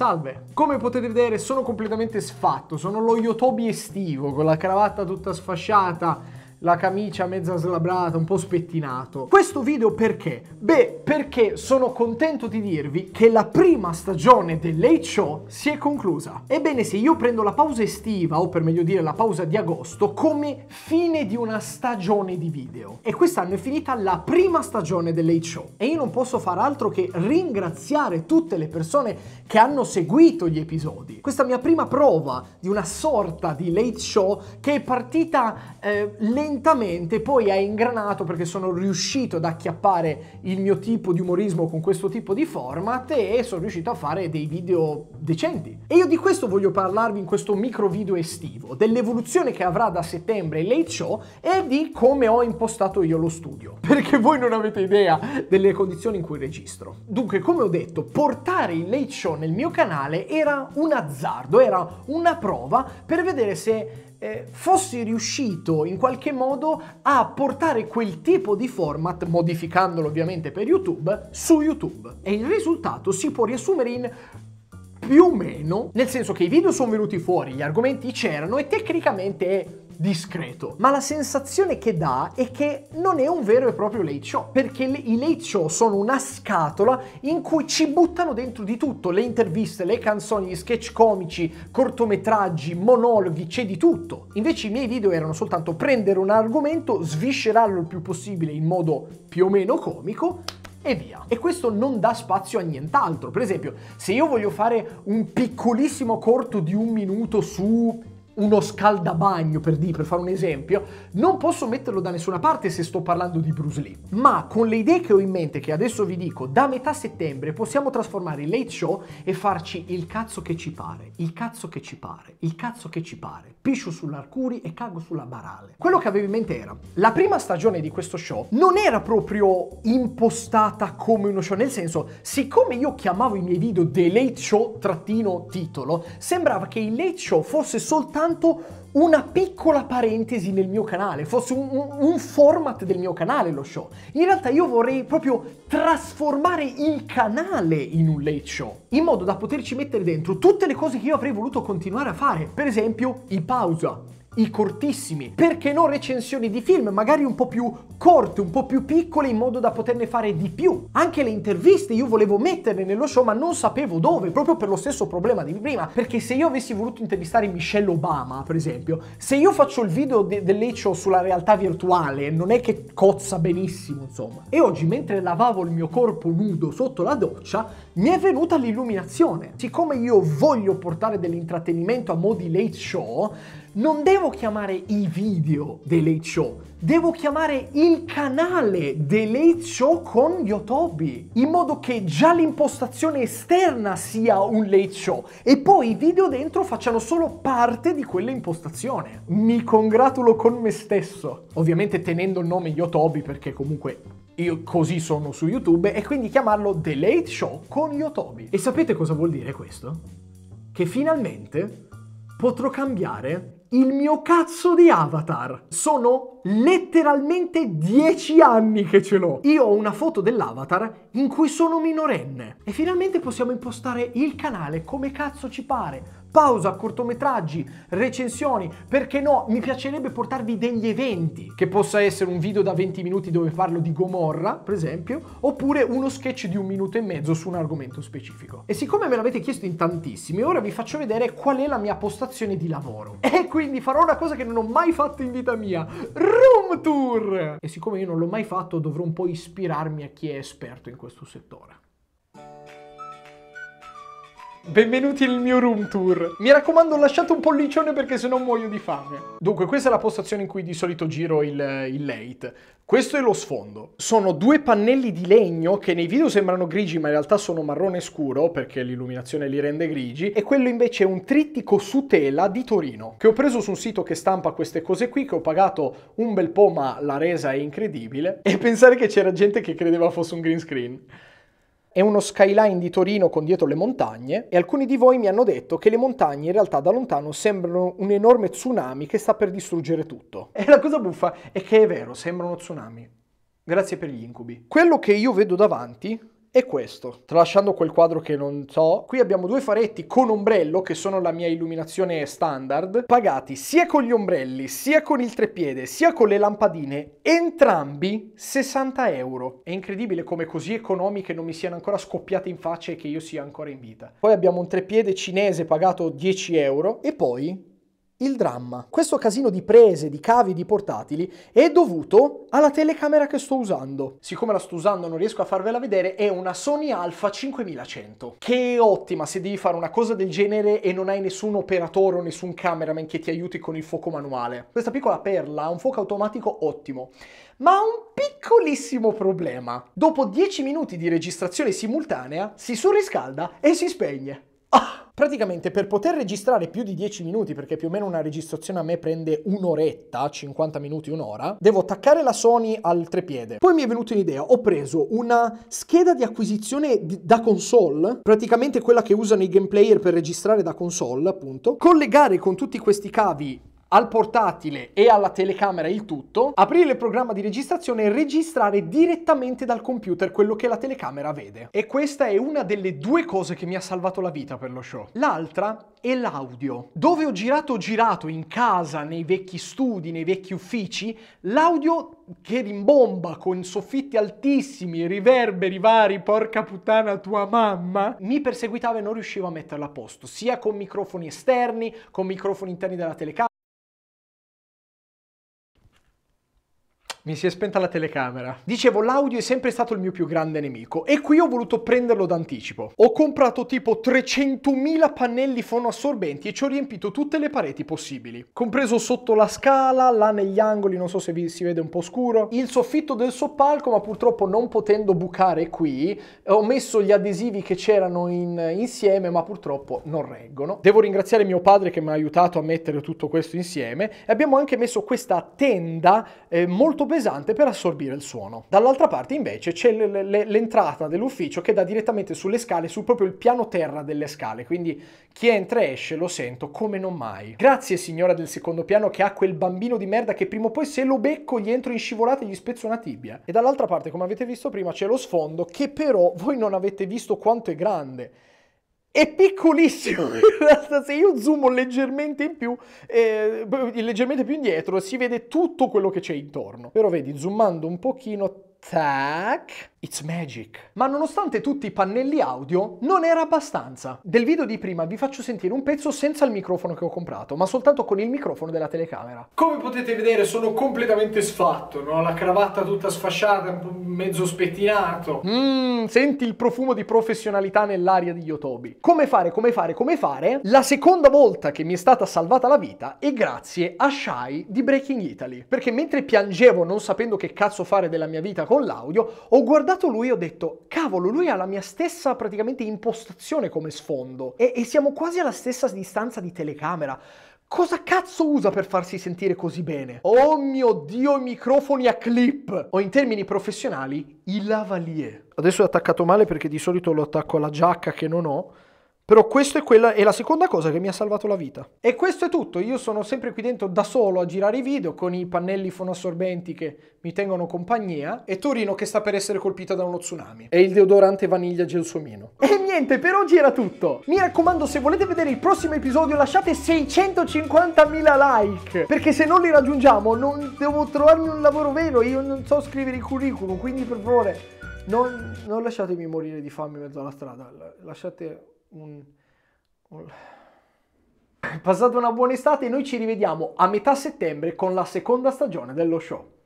Salve! Come potete vedere sono completamente sfatto, sono lo Yotobi estivo, con la cravatta tutta sfasciata, la camicia mezza slabrata, un po' spettinato. Questo video perché? Beh, perché sono contento di dirvi che la prima stagione dell'H Show si è conclusa. Ebbene, se io prendo la pausa estiva, o per meglio dire la pausa di agosto, come fine di una stagione di video. E quest'anno è finita la prima stagione dell'H Show. E io non posso far altro che ringraziare tutte le persone che hanno seguito gli episodi. Questa mia prima prova di una sorta di late show che è partita eh, lenta lentamente poi ha ingranato perché sono riuscito ad acchiappare il mio tipo di umorismo con questo tipo di format e sono riuscito a fare dei video decenti. E io di questo voglio parlarvi in questo micro video estivo, dell'evoluzione che avrà da settembre il late show e di come ho impostato io lo studio, perché voi non avete idea delle condizioni in cui registro. Dunque, come ho detto, portare il late show nel mio canale era un azzardo, era una prova per vedere se eh, fossi riuscito in qualche modo a portare quel tipo di format, modificandolo ovviamente per YouTube, su YouTube. E il risultato si può riassumere in più o meno, nel senso che i video sono venuti fuori, gli argomenti c'erano e tecnicamente è discreto. Ma la sensazione che dà è che non è un vero e proprio late show, perché i late show sono una scatola in cui ci buttano dentro di tutto, le interviste, le canzoni, gli sketch comici, cortometraggi, monologhi, c'è di tutto. Invece i miei video erano soltanto prendere un argomento, sviscerarlo il più possibile in modo più o meno comico, e via. E questo non dà spazio a nient'altro. Per esempio, se io voglio fare un piccolissimo corto di un minuto su uno scaldabagno, per, dire, per fare un esempio, non posso metterlo da nessuna parte se sto parlando di Bruce Lee. Ma con le idee che ho in mente, che adesso vi dico, da metà settembre possiamo trasformare il late show e farci il cazzo che ci pare, il cazzo che ci pare, il cazzo che ci pare. Piscio sull'arcuri e cago sulla barale. Quello che avevo in mente era, la prima stagione di questo show non era proprio impostata come uno show, nel senso, siccome io chiamavo i miei video The Late Show trattino titolo, sembrava che il late show fosse soltanto soltanto una piccola parentesi nel mio canale, fosse un, un, un, format del mio canale lo show. In realtà io vorrei proprio trasformare il canale in un late show, in modo da poterci mettere dentro tutte le cose che io avrei voluto continuare a fare, per esempio i pausa, i cortissimi, perché no recensioni di film, magari un po' più corte, un po' più piccole, in modo da poterne fare di più. Anche le interviste io volevo metterle nello show, ma non sapevo dove, proprio per lo stesso problema di prima, perché se io avessi voluto intervistare Michelle Obama, per esempio, se io faccio il video de- dell'Ecio sulla realtà virtuale, non è che cozza benissimo, insomma. E oggi, mentre lavavo il mio corpo nudo sotto la doccia, mi è venuta l'illuminazione. Siccome io voglio portare dell'intrattenimento a modi late show, non devo chiamare i video The late show, devo chiamare il canale The late show con Yotobi, in modo che già l'impostazione esterna sia un late show e poi i video dentro facciano solo parte di quell'impostazione. Mi congratulo con me stesso, ovviamente tenendo il nome Yotobi perché comunque io così sono su YouTube e quindi chiamarlo The Late Show con Yotobi. E sapete cosa vuol dire questo? Che finalmente potrò cambiare il mio cazzo di avatar. Sono letteralmente 10 anni che ce l'ho. Io ho una foto dell'avatar in cui sono minorenne e finalmente possiamo impostare il canale come cazzo ci pare. Pausa, cortometraggi, recensioni, perché no? Mi piacerebbe portarvi degli eventi, che possa essere un video da 20 minuti dove parlo di Gomorra, per esempio, oppure uno sketch di un minuto e mezzo su un argomento specifico. E siccome me l'avete chiesto in tantissimi, ora vi faccio vedere qual è la mia postazione di lavoro. E quindi farò una cosa che non ho mai fatto in vita mia. R- room tour! E siccome io non l'ho mai fatto, dovrò un po' ispirarmi a chi è esperto in questo settore. Benvenuti nel mio room tour. Mi raccomando lasciate un pollicione perché se no muoio di fame. Dunque questa è la postazione in cui di solito giro il, il late. Questo è lo sfondo. Sono due pannelli di legno che nei video sembrano grigi ma in realtà sono marrone scuro perché l'illuminazione li rende grigi e quello invece è un trittico su tela di Torino che ho preso su un sito che stampa queste cose qui che ho pagato un bel po' ma la resa è incredibile e pensare che c'era gente che credeva fosse un green screen. È uno skyline di Torino con dietro le montagne e alcuni di voi mi hanno detto che le montagne in realtà da lontano sembrano un enorme tsunami che sta per distruggere tutto. E la cosa buffa è che è vero, sembra uno tsunami. Grazie per gli incubi. Quello che io vedo davanti è questo. Tralasciando quel quadro che non so, qui abbiamo due faretti con ombrello, che sono la mia illuminazione standard, pagati sia con gli ombrelli, sia con il treppiede, sia con le lampadine, entrambi 60 euro. È incredibile come così economiche non mi siano ancora scoppiate in faccia e che io sia ancora in vita. Poi abbiamo un treppiede cinese pagato 10 euro e poi il dramma, questo casino di prese, di cavi, di portatili è dovuto alla telecamera che sto usando. Siccome la sto usando non riesco a farvela vedere, è una Sony Alpha 5100, che ottima se devi fare una cosa del genere e non hai nessun operatore o nessun cameraman che ti aiuti con il fuoco manuale. Questa piccola perla ha un fuoco automatico ottimo, ma ha un piccolissimo problema. Dopo 10 minuti di registrazione simultanea si surriscalda e si spegne. Ah! Praticamente per poter registrare più di 10 minuti, perché più o meno una registrazione a me prende un'oretta, 50 minuti, un'ora, devo attaccare la Sony al trepiede. Poi mi è venuta un'idea, ho preso una scheda di acquisizione di, da console, praticamente quella che usano i gameplayer per registrare da console, appunto, collegare con tutti questi cavi al portatile e alla telecamera il tutto, aprire il programma di registrazione e registrare direttamente dal computer quello che la telecamera vede. E questa è una delle due cose che mi ha salvato la vita per lo show. L'altra è l'audio. Dove ho girato, ho girato in casa, nei vecchi studi, nei vecchi uffici, l'audio che rimbomba con soffitti altissimi, riverberi vari, porca puttana tua mamma, mi perseguitava e non riuscivo a metterla a posto, sia con microfoni esterni, con microfoni interni della telecamera, Mi si è spenta la telecamera. Dicevo, l'audio è sempre stato il mio più grande nemico e qui ho voluto prenderlo d'anticipo. Ho comprato tipo 300.000 pannelli fonoassorbenti e ci ho riempito tutte le pareti possibili, compreso sotto la scala, là negli angoli, non so se vi si vede un po' scuro, il soffitto del soppalco, ma purtroppo non potendo bucare qui, eh, ho messo gli adesivi che c'erano in, insieme, ma purtroppo non reggono. Devo ringraziare mio padre che mi ha aiutato a mettere tutto questo insieme e abbiamo anche messo questa tenda eh, molto ben pesante per assorbire il suono. Dall'altra parte invece c'è l'entrata dell'ufficio che dà direttamente sulle scale, sul proprio il piano terra delle scale, quindi chi entra e esce lo sento come non mai. Grazie signora del secondo piano che ha quel bambino di merda che prima o poi se lo becco gli entro in scivolata e gli spezzo una tibia. E dall'altra parte come avete visto prima c'è lo sfondo che però voi non avete visto quanto è grande è piccolissimo. Se io zoom leggermente in più, eh, leggermente più indietro, si vede tutto quello che c'è intorno. Però vedi, zoomando un pochino, tac, It's magic. Ma nonostante tutti i pannelli audio, non era abbastanza. Del video di prima vi faccio sentire un pezzo senza il microfono che ho comprato, ma soltanto con il microfono della telecamera. Come potete vedere sono completamente sfatto, no? La cravatta tutta sfasciata, mezzo spettinato. Mmm, senti il profumo di professionalità nell'aria di Yotobi. Come fare, come fare, come fare? La seconda volta che mi è stata salvata la vita è grazie a Shai di Breaking Italy. Perché mentre piangevo non sapendo che cazzo fare della mia vita con l'audio, ho guardato guardato lui e ho detto, cavolo, lui ha la mia stessa praticamente impostazione come sfondo e, e siamo quasi alla stessa distanza di telecamera. Cosa cazzo usa per farsi sentire così bene? Oh mio dio, i microfoni a clip! O in termini professionali, i lavalier. Adesso è attaccato male perché di solito lo attacco alla giacca che non ho, però questa è, quella, è la seconda cosa che mi ha salvato la vita. E questo è tutto, io sono sempre qui dentro da solo a girare i video con i pannelli fonoassorbenti che mi tengono compagnia e Torino che sta per essere colpita da uno tsunami. E il deodorante vaniglia gelsomino. E niente, per oggi era tutto. Mi raccomando, se volete vedere il prossimo episodio lasciate 650.000 like, perché se non li raggiungiamo non devo trovarmi un lavoro vero, io non so scrivere il curriculum, quindi per favore non, non lasciatemi morire di fame in mezzo alla strada, lasciate un, un... Passate una buona estate e noi ci rivediamo a metà settembre con la seconda stagione dello show.